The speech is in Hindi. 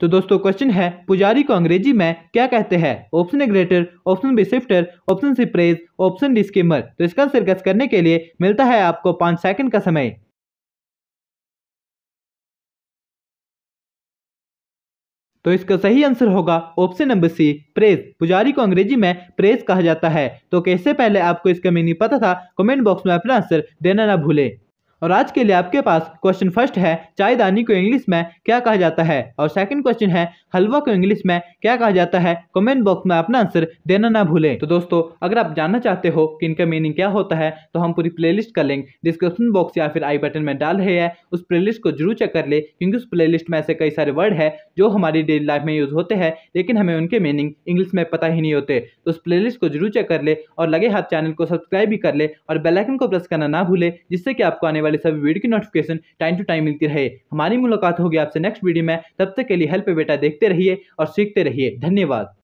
तो दोस्तों क्वेश्चन है पुजारी को अंग्रेजी में क्या कहते हैं option A greater option B shifter option C praise option D schemer तो इसका आंसर गस करने के लिए मिलता है आपको पाँच सेकंड का समय तो इसका सही आंसर होगा ऑप्शन नंबर सी प्रेज पुजारी को अंग्रेजी में प्रेज कहा जाता है तो कैसे पहले आपको इसका मीनिंग पता था कमेंट बॉक्स में अपना आंसर देना ना भूलें और आज के लिए आपके पास क्वेश्चन फर्स्ट है चायदानी को इंग्लिश में क्या कहा जाता है और सेकंड क्वेश्चन है हलवा को इंग्लिश में क्या कहा जाता है कमेंट बॉक्स में अपना आंसर देना ना भूलें तो दोस्तों अगर आप जानना चाहते हो कि इनका मीनिंग क्या होता है तो हम पूरी प्ले लिस्ट का लिंक डिस्क्रिप्शन बॉक्स या फिर आई बटन में डाल रहे हैं उस प्ले को जरूर चेक कर ले क्योंकि उस प्ले में ऐसे कई सारे वर्ड है जो हमारी डेली लाइफ में यूज होते हैं लेकिन हमें उनके मीनिंग इंग्लिश में पता ही नहीं होते तो उस प्ले को जरूर चेक कर ले और लगे हाथ चैनल को सब्सक्राइब भी कर ले और बेलाइकन को प्रेस करना ना भूले जिससे कि आपको आने वाले वाले सभी वीडियो की नोटिफिकेशन टाइम टू टाइम मिलती रहे हमारी मुलाकात होगी आपसे नेक्स्ट वीडियो में तब तक के लिए हेल्प बेटा देखते रहिए और सीखते रहिए धन्यवाद